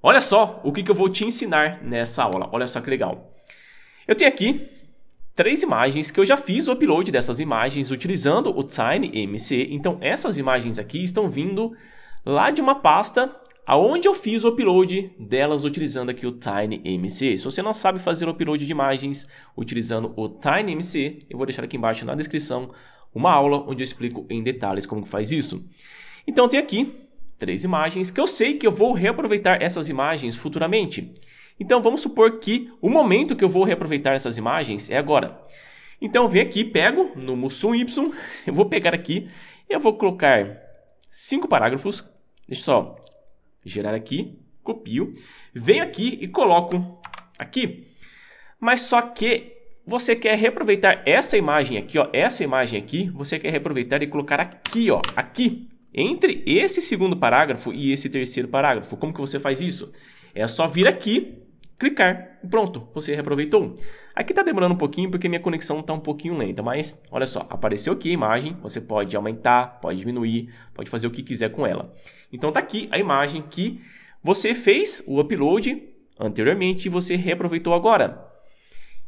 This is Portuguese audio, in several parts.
Olha só o que, que eu vou te ensinar nessa aula. Olha só que legal. Eu tenho aqui três imagens que eu já fiz o upload dessas imagens utilizando o TinyMC. Então, essas imagens aqui estão vindo lá de uma pasta aonde eu fiz o upload delas utilizando aqui o TinyMC. Se você não sabe fazer o upload de imagens utilizando o TinyMC, eu vou deixar aqui embaixo na descrição uma aula onde eu explico em detalhes como que faz isso. Então, tem aqui três imagens que eu sei que eu vou reaproveitar essas imagens futuramente. Então vamos supor que o momento que eu vou reaproveitar essas imagens é agora. Então vem aqui, pego no Mussum Y, eu vou pegar aqui, eu vou colocar cinco parágrafos, deixa eu só gerar aqui, copio, venho aqui e coloco aqui. Mas só que você quer reaproveitar essa imagem aqui, ó, essa imagem aqui, você quer reaproveitar e colocar aqui, ó, aqui. Entre esse segundo parágrafo e esse terceiro parágrafo, como que você faz isso? É só vir aqui, clicar e pronto, você reaproveitou. Aqui está demorando um pouquinho porque minha conexão está um pouquinho lenta, mas olha só, apareceu aqui a imagem, você pode aumentar, pode diminuir, pode fazer o que quiser com ela. Então está aqui a imagem que você fez o upload anteriormente e você reaproveitou agora.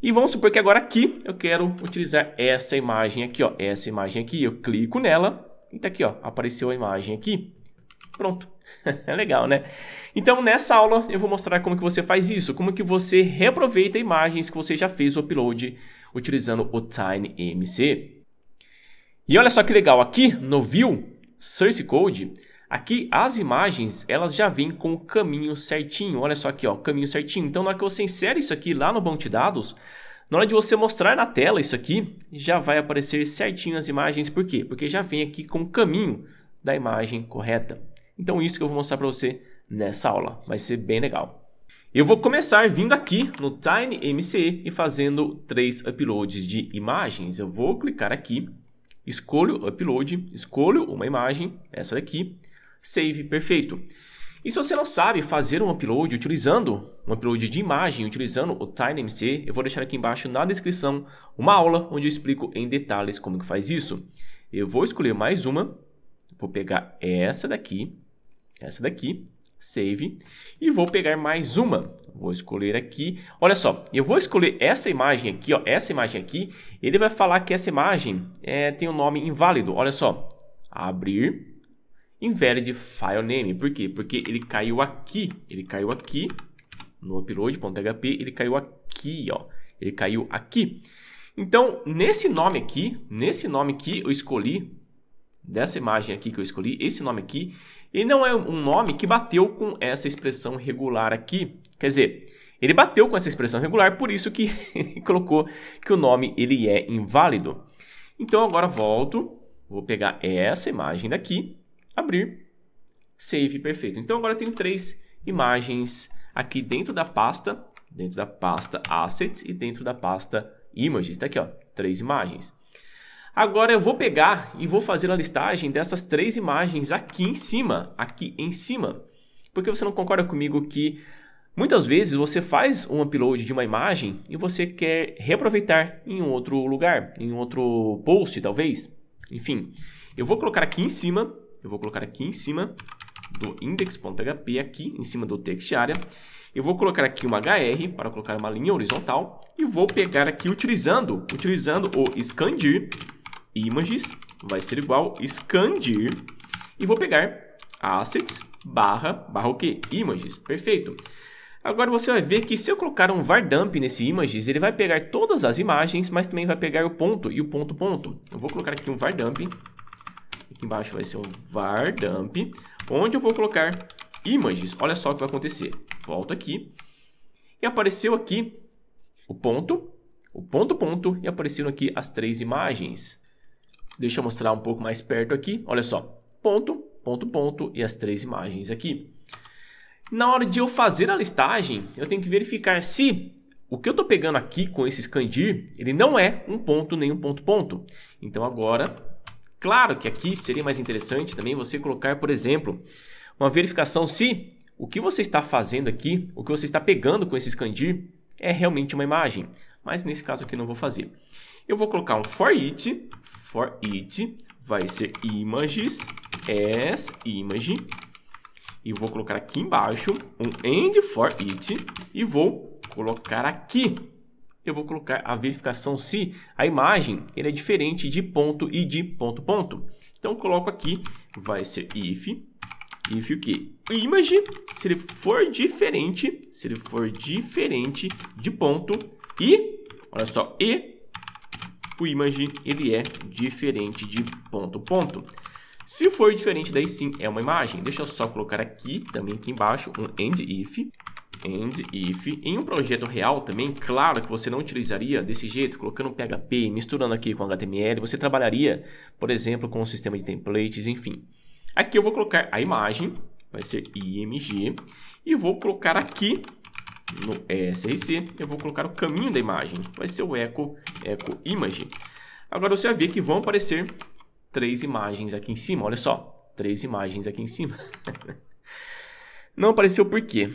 E vamos supor que agora aqui eu quero utilizar essa imagem aqui, ó, essa imagem aqui, eu clico nela então aqui, ó, apareceu a imagem aqui. Pronto. É legal, né? Então, nessa aula eu vou mostrar como que você faz isso, como que você reaproveita imagens que você já fez o upload utilizando o TinyMC. E olha só que legal, aqui no View Source Code, aqui as imagens elas já vêm com o caminho certinho. Olha só aqui, ó, caminho certinho. Então, na hora que você insere isso aqui lá no banco de dados, na hora de você mostrar na tela isso aqui, já vai aparecer certinho as imagens. Por quê? Porque já vem aqui com o caminho da imagem correta. Então isso que eu vou mostrar para você nessa aula. Vai ser bem legal. Eu vou começar vindo aqui no TinyMC e fazendo três uploads de imagens. Eu vou clicar aqui, escolho upload, escolho uma imagem, essa daqui, save, perfeito. E se você não sabe fazer um upload utilizando um upload de imagem, utilizando o TinyMC, eu vou deixar aqui embaixo na descrição uma aula onde eu explico em detalhes como que faz isso. Eu vou escolher mais uma, vou pegar essa daqui, essa daqui, save, e vou pegar mais uma. Vou escolher aqui, olha só, eu vou escolher essa imagem aqui, ó, essa imagem aqui, ele vai falar que essa imagem é, tem um nome inválido, olha só, abrir, invalid file name. Por quê? Porque ele caiu aqui, ele caiu aqui no upload.php, ele caiu aqui, ó. Ele caiu aqui. Então, nesse nome aqui, nesse nome que eu escolhi, dessa imagem aqui que eu escolhi, esse nome aqui, ele não é um nome que bateu com essa expressão regular aqui. Quer dizer, ele bateu com essa expressão regular, por isso que ele colocou que o nome ele é inválido. Então, agora volto, vou pegar essa imagem daqui, abrir, save, perfeito. Então agora eu tenho três imagens aqui dentro da pasta, dentro da pasta Assets e dentro da pasta Images. Está aqui, ó, três imagens. Agora eu vou pegar e vou fazer a listagem dessas três imagens aqui em cima, aqui em cima. Porque você não concorda comigo que muitas vezes você faz um upload de uma imagem e você quer reaproveitar em um outro lugar, em outro post talvez. Enfim, eu vou colocar aqui em cima eu vou colocar aqui em cima do index.php, aqui em cima do text área. Eu vou colocar aqui um hr para colocar uma linha horizontal e vou pegar aqui utilizando, utilizando o scandir images, vai ser igual scandir e vou pegar assets barra, barra o que? Images, perfeito. Agora você vai ver que se eu colocar um var dump nesse images, ele vai pegar todas as imagens, mas também vai pegar o ponto e o ponto ponto. Eu vou colocar aqui um var dump embaixo vai ser o var dump, onde eu vou colocar images. Olha só o que vai acontecer. Volto aqui e apareceu aqui o ponto, o ponto, ponto e apareceram aqui as três imagens. Deixa eu mostrar um pouco mais perto aqui. Olha só, ponto, ponto, ponto e as três imagens aqui. Na hora de eu fazer a listagem, eu tenho que verificar se o que eu estou pegando aqui com esse scandir, ele não é um ponto nem um ponto ponto. Então agora Claro que aqui seria mais interessante também você colocar, por exemplo, uma verificação se o que você está fazendo aqui, o que você está pegando com esse scandir é realmente uma imagem. Mas nesse caso aqui não vou fazer. Eu vou colocar um for it, for it vai ser images as image e vou colocar aqui embaixo um end for it e vou colocar aqui eu vou colocar a verificação se a imagem ele é diferente de ponto e de ponto ponto. Então coloco aqui, vai ser if, if o que? Image, se ele for diferente, se ele for diferente de ponto e, olha só, e o image ele é diferente de ponto ponto. Se for diferente, daí sim é uma imagem. Deixa eu só colocar aqui, também aqui embaixo, um end if and, if. Em um projeto real também, claro que você não utilizaria desse jeito, colocando PHP, misturando aqui com HTML, você trabalharia, por exemplo, com um sistema de templates, enfim. Aqui eu vou colocar a imagem, vai ser img, e vou colocar aqui no src, eu vou colocar o caminho da imagem, vai ser o echo, echo image. Agora você vai ver que vão aparecer três imagens aqui em cima, olha só, três imagens aqui em cima. Não apareceu por quê?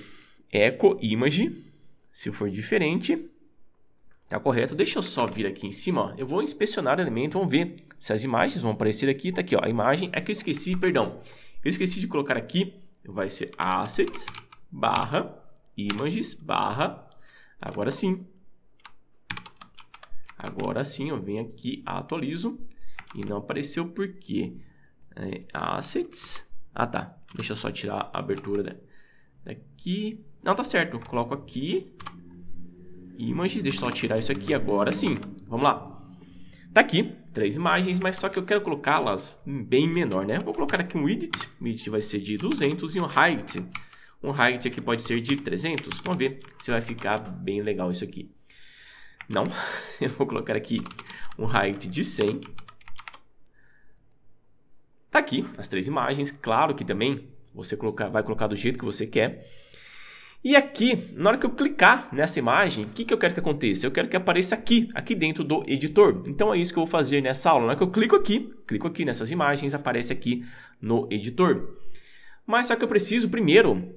eco image, se for diferente, tá correto? Deixa eu só vir aqui em cima, ó. eu vou inspecionar o elemento, vamos ver se as imagens vão aparecer aqui, tá aqui ó, a imagem, é que eu esqueci, perdão, eu esqueci de colocar aqui, vai ser assets, barra, images, barra, agora sim, agora sim, eu venho aqui, atualizo, e não apareceu porque é, assets, ah tá, deixa eu só tirar a abertura daqui, não, tá certo. Coloco aqui. Imagens. Deixa eu só tirar isso aqui agora sim. Vamos lá. Tá aqui. Três imagens, mas só que eu quero colocá-las bem menor, né? Vou colocar aqui um width. O width vai ser de 200 e um height. Um height aqui pode ser de 300. Vamos ver se vai ficar bem legal isso aqui. Não. Eu vou colocar aqui um height de 100. Tá aqui as três imagens. Claro que também você colocar, vai colocar do jeito que você quer. E aqui, na hora que eu clicar nessa imagem, o que, que eu quero que aconteça? Eu quero que apareça aqui, aqui dentro do editor. Então é isso que eu vou fazer nessa aula. Na hora que eu clico aqui, clico aqui nessas imagens, aparece aqui no editor. Mas só que eu preciso primeiro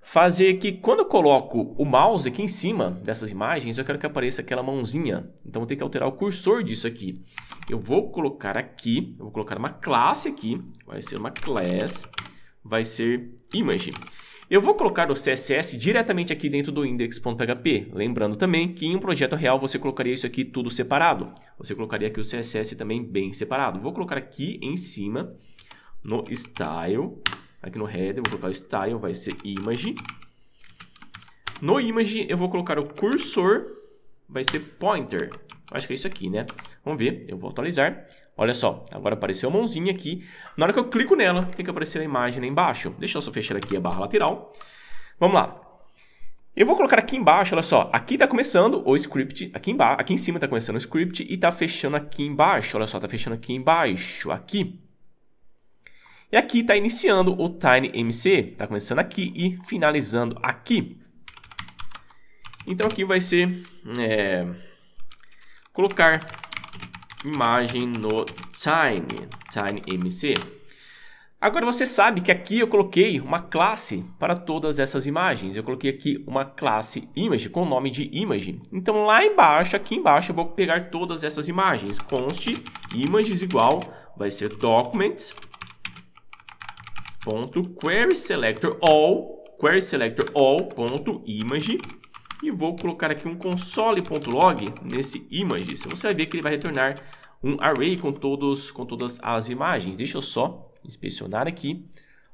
fazer que quando eu coloco o mouse aqui em cima dessas imagens, eu quero que apareça aquela mãozinha. Então vou ter que alterar o cursor disso aqui. Eu vou colocar aqui, eu vou colocar uma classe aqui, vai ser uma class, vai ser image. Eu vou colocar o CSS diretamente aqui dentro do index.php, lembrando também que em um projeto real você colocaria isso aqui tudo separado. Você colocaria aqui o CSS também bem separado. Vou colocar aqui em cima no style, aqui no header, vou colocar o style, vai ser image. No image eu vou colocar o cursor, vai ser pointer. Acho que é isso aqui, né? Vamos ver, eu vou atualizar. Olha só, agora apareceu a mãozinha aqui. Na hora que eu clico nela, tem que aparecer a imagem lá embaixo. Deixa eu só fechar aqui a barra lateral. Vamos lá. Eu vou colocar aqui embaixo, olha só. Aqui está começando o script, aqui, embaixo, aqui em cima está começando o script e está fechando aqui embaixo. Olha só, está fechando aqui embaixo, aqui. E aqui está iniciando o TinyMC, está começando aqui e finalizando aqui. Então aqui vai ser é, colocar imagem no Tiny, TinyMC. Agora você sabe que aqui eu coloquei uma classe para todas essas imagens. Eu coloquei aqui uma classe image com o nome de image. Então lá embaixo, aqui embaixo, eu vou pegar todas essas imagens. const images igual, vai ser documents ponto query selector all query selector all ponto e vou colocar aqui um console.log nesse image. Você vai ver que ele vai retornar um array com, todos, com todas as imagens. Deixa eu só inspecionar aqui.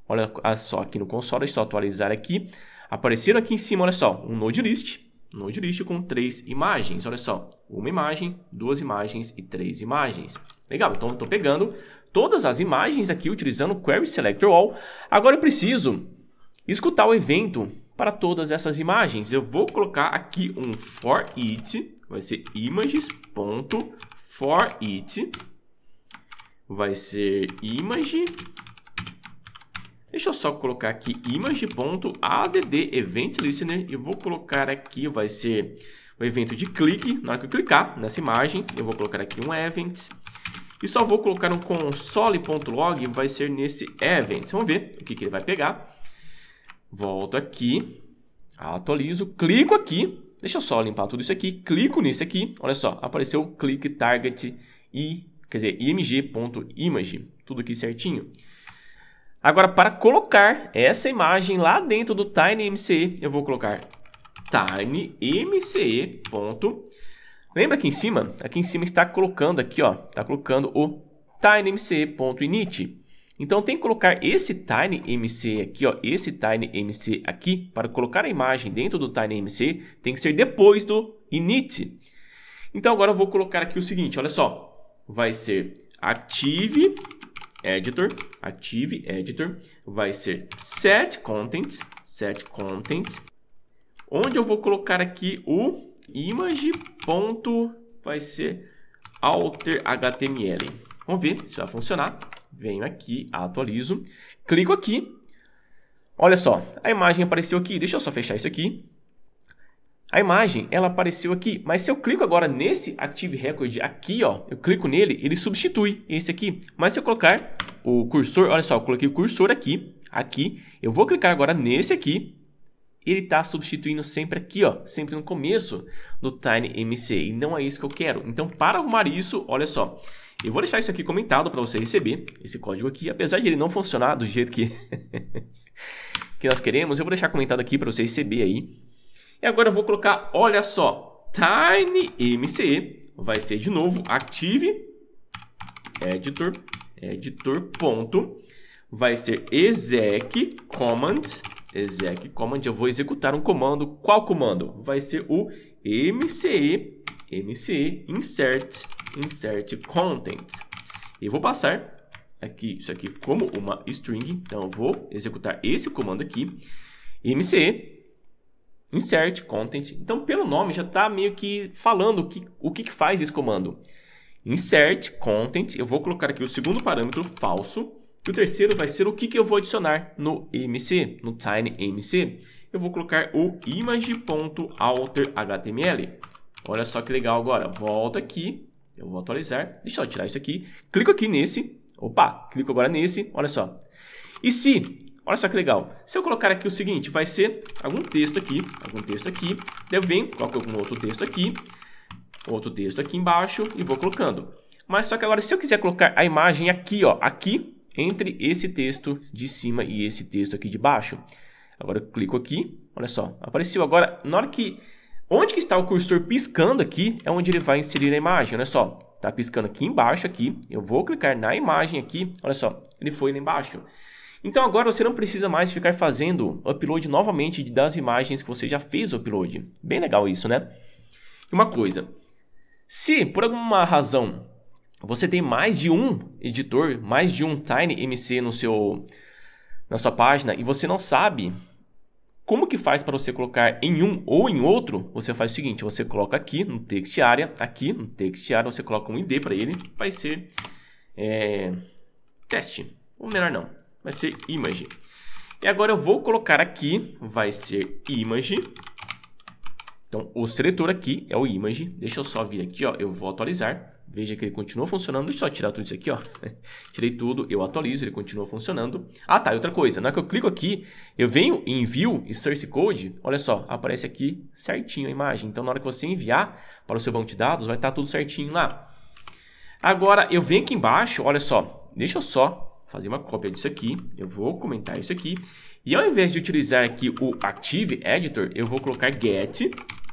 Olha só aqui no console, só atualizar aqui. Apareceram aqui em cima, olha só, um node list, um node list com três imagens. Olha só, uma imagem, duas imagens e três imagens. Legal, então estou pegando todas as imagens aqui utilizando o query selector all. Agora eu preciso escutar o evento para todas essas imagens. Eu vou colocar aqui um for it, vai ser images.for it, vai ser image, deixa eu só colocar aqui image.add event listener e vou colocar aqui, vai ser o evento de clique, na hora que eu clicar nessa imagem, eu vou colocar aqui um event, e só vou colocar um console.log vai ser nesse event. Vamos ver o que, que ele vai pegar. Volto aqui, atualizo, clico aqui. Deixa eu só limpar tudo isso aqui, clico nesse aqui. Olha só, apareceu click target e, quer dizer, img.image. Tudo aqui certinho. Agora, para colocar essa imagem lá dentro do TinyMCE, eu vou colocar TinyMCE. Lembra aqui em cima? Aqui em cima está colocando aqui, ó, está colocando o TinyMCE.init. Então tem que colocar esse TinyMC aqui, ó, esse TinyMC aqui, para colocar a imagem dentro do TinyMC, tem que ser depois do init. Então agora eu vou colocar aqui o seguinte, olha só, vai ser active editor, active editor, vai ser set content, set content, onde eu vou colocar aqui o image ponto vai ser alter html. Vamos ver se vai funcionar. Venho aqui, atualizo, clico aqui. Olha só, a imagem apareceu aqui. Deixa eu só fechar isso aqui. A imagem, ela apareceu aqui, mas se eu clico agora nesse Active Record aqui, ó, eu clico nele, ele substitui esse aqui. Mas se eu colocar o cursor, olha só, eu coloquei o cursor aqui, aqui, eu vou clicar agora nesse aqui, ele está substituindo sempre aqui, ó, sempre no começo do mc e não é isso que eu quero. Então, para arrumar isso, olha só, eu vou deixar isso aqui comentado para você receber esse código aqui, apesar de ele não funcionar do jeito que, que nós queremos, eu vou deixar comentado aqui para você receber aí. E agora eu vou colocar, olha só, TinyMCE vai ser de novo Active Editor, editor ponto, vai ser exec command, exec command, eu vou executar um comando, qual comando? Vai ser o mce, mce insert insert content. e vou passar aqui isso aqui como uma string, então eu vou executar esse comando aqui, mc insert content. Então pelo nome já está meio que falando o que, o que, que faz esse comando. Insert content, eu vou colocar aqui o segundo parâmetro falso, e o terceiro vai ser o que, que eu vou adicionar no mc, no tiny mc. Eu vou colocar o image.alter.html. Olha só que legal agora. Volta aqui eu vou atualizar. Deixa eu tirar isso aqui. Clico aqui nesse. Opa, clico agora nesse. Olha só. E se, olha só que legal. Se eu colocar aqui o seguinte, vai ser algum texto aqui, algum texto aqui. eu venho, coloco algum outro texto aqui. Outro texto aqui embaixo e vou colocando. Mas só que agora, se eu quiser colocar a imagem aqui, ó, aqui, entre esse texto de cima e esse texto aqui de baixo. Agora eu clico aqui, olha só, apareceu agora, na hora que Onde que está o cursor piscando aqui é onde ele vai inserir a imagem, olha só. está piscando aqui embaixo aqui, eu vou clicar na imagem aqui, olha só, ele foi lá embaixo. Então agora você não precisa mais ficar fazendo upload novamente das imagens que você já fez o upload. Bem legal isso, né? E uma coisa, se por alguma razão você tem mais de um editor, mais de um Tiny MC no seu, na sua página e você não sabe como que faz para você colocar em um ou em outro? Você faz o seguinte, você coloca aqui no text area, aqui no text area você coloca um ID para ele, vai ser é, teste, ou melhor não, vai ser image. E agora eu vou colocar aqui, vai ser image, então o seletor aqui é o image, deixa eu só vir aqui, ó, eu vou atualizar, Veja que ele continua funcionando. Deixa eu só tirar tudo isso aqui, ó. Tirei tudo, eu atualizo, ele continua funcionando. Ah, tá. E outra coisa, na hora que eu clico aqui, eu venho em View e Source Code. Olha só, aparece aqui certinho a imagem. Então, na hora que você enviar para o seu banco de dados, vai estar tá tudo certinho lá. Agora, eu venho aqui embaixo, olha só. Deixa eu só fazer uma cópia disso aqui. Eu vou comentar isso aqui. E ao invés de utilizar aqui o Active Editor, eu vou colocar Get.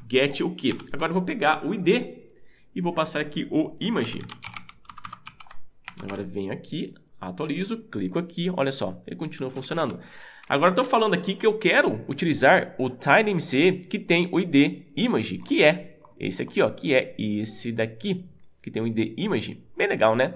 Get o quê? Agora eu vou pegar o ID e vou passar aqui o image. Agora venho aqui, atualizo, clico aqui, olha só, ele continua funcionando. Agora estou falando aqui que eu quero utilizar o TinyMC que tem o ID image, que é esse aqui, ó, que é esse daqui, que tem o ID image. Bem legal, né?